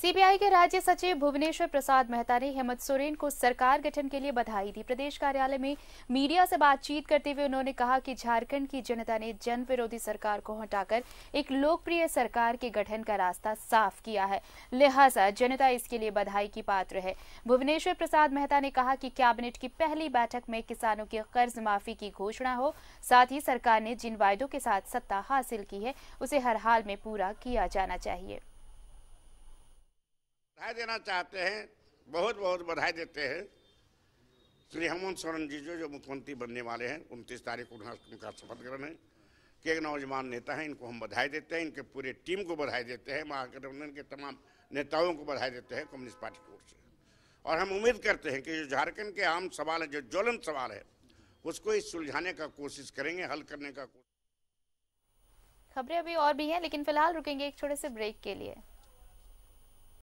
CBI के राज्य सचिव भुवनेश्वर प्रसाद मेहता ने हेमंत सोरेन को सरकार गठन के लिए बधाई दी प्रदेश कार्यालय में मीडिया से बातचीत करते हुए उन्होंने कहा कि झारखंड की जनता ने जन विरोधी सरकार को हटाकर एक लोकप्रिय सरकार के गठन का रास्ता साफ किया है लिहाजा जनता इसके लिए बधाई की पात्र है भुवनेश्वर प्रसाद मेहता ने कहा कि कैबिनेट की पहली बैठक में किसानों की कर्ज माफी की घोषणा हो साथ ही सरकार ने जिन वायदों के साथ सत्ता हासिल की है उसे हर हाल में पूरा किया जाना चाहिए बधाई देना चाहते हैं बहुत बहुत बधाई देते हैं श्री हेमंत सोरेन जी जो जो मुख्यमंत्री बनने वाले हैं उनतीस तारीख को उनका शपथ ग्रहण है के एक नौजवान नेता हैं इनको हम बधाई देते हैं इनके पूरे टीम को बधाई देते हैं महागठबंधन के तमाम नेताओं को बधाई देते हैं कम्युनिस्ट पार्टी की ओर से और हम उम्मीद करते हैं कि जो झारखंड के आम सवाल है जो ज्वलंत सवाल है उसको इस सुलझाने का कोशिश करेंगे हल करने का खबरें अभी और भी हैं लेकिन फिलहाल रुकेंगे एक छोटे से ब्रेक के लिए